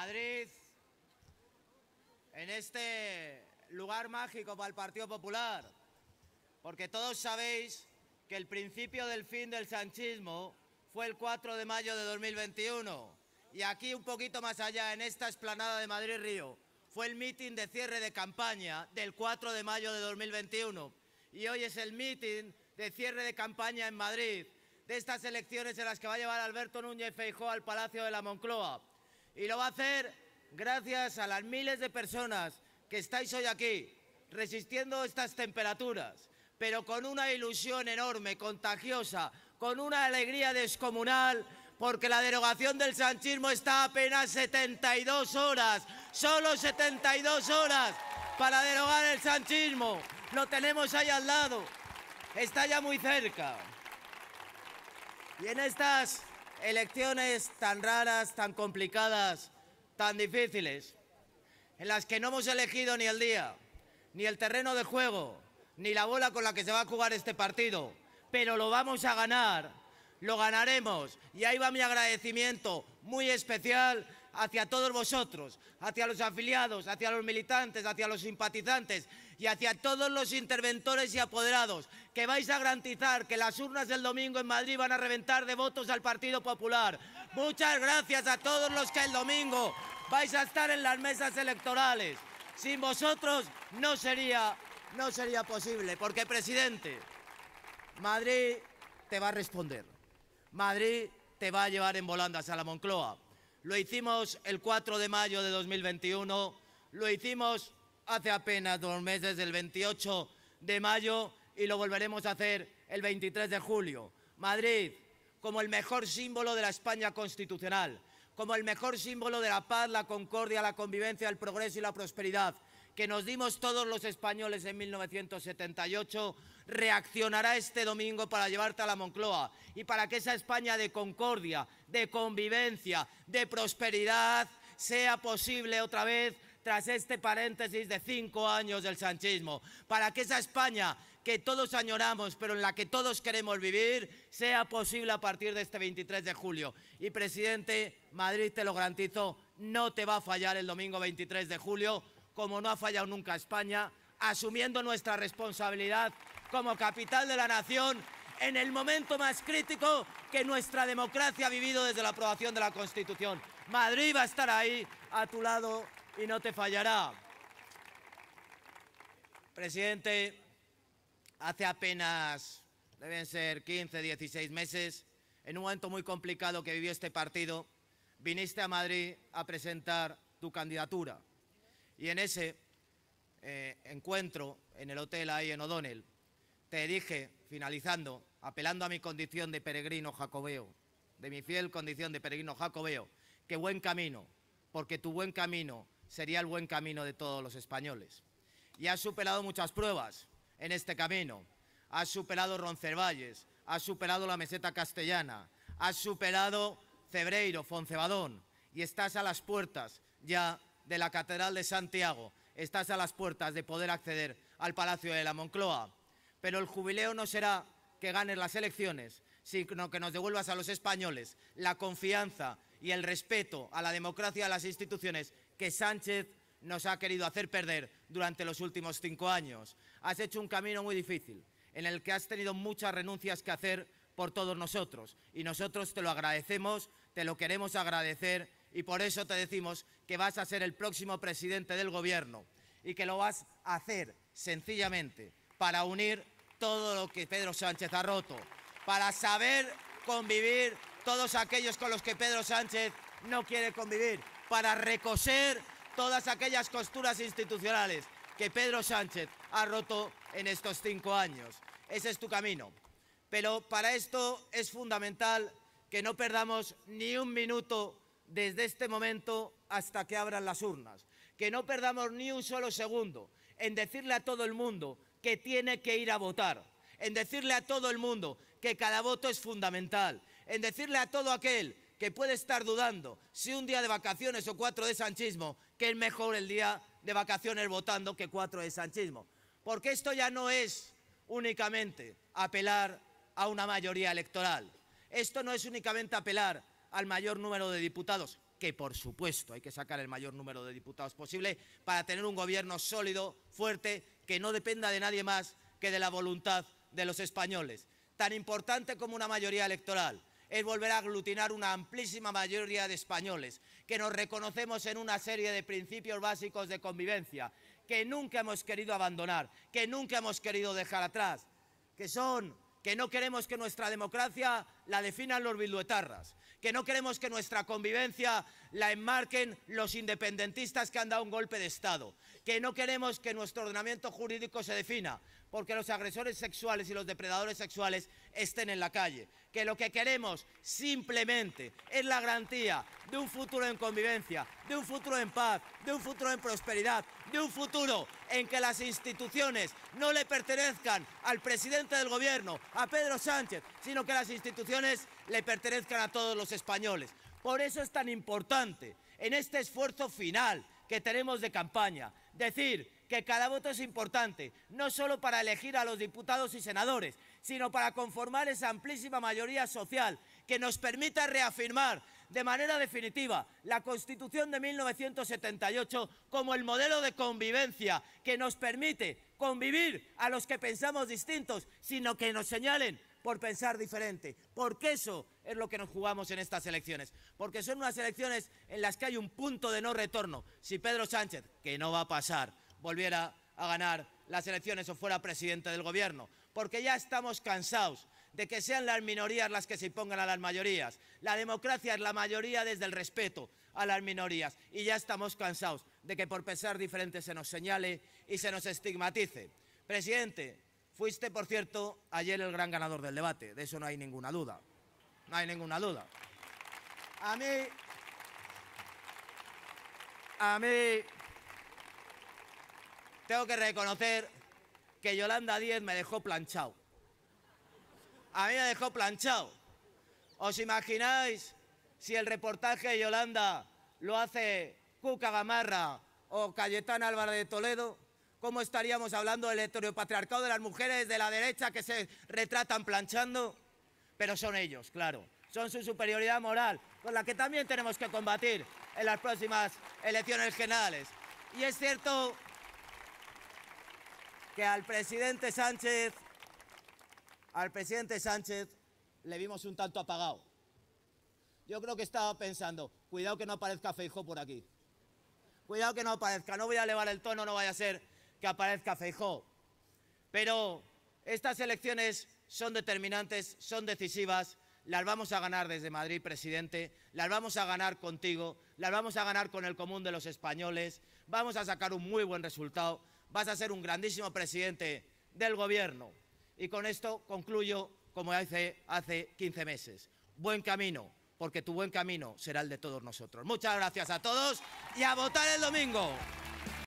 Madrid, en este lugar mágico para el Partido Popular, porque todos sabéis que el principio del fin del sanchismo fue el 4 de mayo de 2021 y aquí un poquito más allá, en esta esplanada de Madrid-Río, fue el mitin de cierre de campaña del 4 de mayo de 2021 y hoy es el mitin de cierre de campaña en Madrid de estas elecciones en las que va a llevar Alberto Núñez Feijóo al Palacio de la Moncloa. Y lo va a hacer gracias a las miles de personas que estáis hoy aquí, resistiendo estas temperaturas, pero con una ilusión enorme, contagiosa, con una alegría descomunal, porque la derogación del sanchismo está apenas 72 horas, solo 72 horas para derogar el sanchismo. Lo tenemos ahí al lado, está ya muy cerca. Y en elecciones tan raras, tan complicadas, tan difíciles, en las que no hemos elegido ni el día, ni el terreno de juego, ni la bola con la que se va a jugar este partido, pero lo vamos a ganar, lo ganaremos. Y ahí va mi agradecimiento muy especial hacia todos vosotros, hacia los afiliados, hacia los militantes, hacia los simpatizantes y hacia todos los interventores y apoderados, que vais a garantizar que las urnas del domingo en Madrid van a reventar de votos al Partido Popular. Muchas gracias a todos los que el domingo vais a estar en las mesas electorales. Sin vosotros no sería, no sería posible, porque, presidente, Madrid te va a responder. Madrid te va a llevar en volandas a la Moncloa. Lo hicimos el 4 de mayo de 2021, lo hicimos hace apenas dos meses, el 28 de mayo, y lo volveremos a hacer el 23 de julio. Madrid, como el mejor símbolo de la España constitucional, como el mejor símbolo de la paz, la concordia, la convivencia, el progreso y la prosperidad, que nos dimos todos los españoles en 1978, reaccionará este domingo para llevarte a la Moncloa y para que esa España de concordia, de convivencia, de prosperidad sea posible otra vez tras este paréntesis de cinco años del sanchismo, para que esa España que todos añoramos, pero en la que todos queremos vivir, sea posible a partir de este 23 de julio. Y, presidente, Madrid, te lo garantizo, no te va a fallar el domingo 23 de julio como no ha fallado nunca España, asumiendo nuestra responsabilidad como capital de la nación en el momento más crítico que nuestra democracia ha vivido desde la aprobación de la Constitución. Madrid va a estar ahí, a tu lado, y no te fallará. Presidente, hace apenas, deben ser 15, 16 meses, en un momento muy complicado que vivió este partido, viniste a Madrid a presentar tu candidatura. Y en ese eh, encuentro, en el hotel ahí en O'Donnell, te dije, finalizando, apelando a mi condición de peregrino jacobeo, de mi fiel condición de peregrino jacobeo, que buen camino, porque tu buen camino sería el buen camino de todos los españoles. Y has superado muchas pruebas en este camino. Has superado Roncervalles, has superado la meseta castellana, has superado Cebreiro, Foncebadón, y estás a las puertas ya de la Catedral de Santiago. Estás a las puertas de poder acceder al Palacio de la Moncloa. Pero el jubileo no será que ganes las elecciones, sino que nos devuelvas a los españoles la confianza y el respeto a la democracia y a las instituciones que Sánchez nos ha querido hacer perder durante los últimos cinco años. Has hecho un camino muy difícil, en el que has tenido muchas renuncias que hacer por todos nosotros. Y nosotros te lo agradecemos, te lo queremos agradecer y por eso te decimos que vas a ser el próximo presidente del Gobierno y que lo vas a hacer sencillamente para unir todo lo que Pedro Sánchez ha roto, para saber convivir todos aquellos con los que Pedro Sánchez no quiere convivir, para recoser todas aquellas costuras institucionales que Pedro Sánchez ha roto en estos cinco años. Ese es tu camino. Pero para esto es fundamental que no perdamos ni un minuto desde este momento hasta que abran las urnas. Que no perdamos ni un solo segundo en decirle a todo el mundo que tiene que ir a votar, en decirle a todo el mundo que cada voto es fundamental, en decirle a todo aquel que puede estar dudando si un día de vacaciones o cuatro de sanchismo, que es mejor el día de vacaciones votando que cuatro de sanchismo. Porque esto ya no es únicamente apelar a una mayoría electoral. Esto no es únicamente apelar al mayor número de diputados, que por supuesto hay que sacar el mayor número de diputados posible para tener un gobierno sólido, fuerte, que no dependa de nadie más que de la voluntad de los españoles. Tan importante como una mayoría electoral es volver a aglutinar una amplísima mayoría de españoles, que nos reconocemos en una serie de principios básicos de convivencia, que nunca hemos querido abandonar, que nunca hemos querido dejar atrás, que son que no queremos que nuestra democracia la definan los bilduetarras, que no queremos que nuestra convivencia la enmarquen los independentistas que han dado un golpe de Estado, que no queremos que nuestro ordenamiento jurídico se defina porque los agresores sexuales y los depredadores sexuales estén en la calle, que lo que queremos simplemente es la garantía de un futuro en convivencia, de un futuro en paz, de un futuro en prosperidad, de un futuro en que las instituciones no le pertenezcan al presidente del gobierno, a Pedro Sánchez, sino que las instituciones le pertenezcan a todos los españoles. Por eso es tan importante, en este esfuerzo final que tenemos de campaña, decir que cada voto es importante, no solo para elegir a los diputados y senadores, sino para conformar esa amplísima mayoría social que nos permita reafirmar de manera definitiva la Constitución de 1978 como el modelo de convivencia que nos permite convivir a los que pensamos distintos, sino que nos señalen por pensar diferente, porque eso es lo que nos jugamos en estas elecciones, porque son unas elecciones en las que hay un punto de no retorno. Si Pedro Sánchez, que no va a pasar, volviera a ganar las elecciones o fuera presidente del Gobierno, porque ya estamos cansados de que sean las minorías las que se impongan a las mayorías. La democracia es la mayoría desde el respeto a las minorías y ya estamos cansados de que por pensar diferente se nos señale y se nos estigmatice. Presidente, Fuiste, por cierto, ayer el gran ganador del debate, de eso no hay ninguna duda. No hay ninguna duda. A mí... A mí... Tengo que reconocer que Yolanda 10 me dejó planchado. A mí me dejó planchado. ¿Os imagináis si el reportaje de Yolanda lo hace Cuca Gamarra o Cayetán Álvarez de Toledo? ¿Cómo estaríamos hablando del patriarcado de las mujeres de la derecha que se retratan planchando? Pero son ellos, claro. Son su superioridad moral, con la que también tenemos que combatir en las próximas elecciones generales. Y es cierto que al presidente Sánchez, al presidente Sánchez le vimos un tanto apagado. Yo creo que estaba pensando, cuidado que no aparezca Feijó por aquí. Cuidado que no aparezca, no voy a elevar el tono, no vaya a ser que aparezca Feijó. Pero estas elecciones son determinantes, son decisivas, las vamos a ganar desde Madrid, presidente, las vamos a ganar contigo, las vamos a ganar con el común de los españoles, vamos a sacar un muy buen resultado, vas a ser un grandísimo presidente del Gobierno. Y con esto concluyo como hace, hace 15 meses. Buen camino, porque tu buen camino será el de todos nosotros. Muchas gracias a todos y a votar el domingo.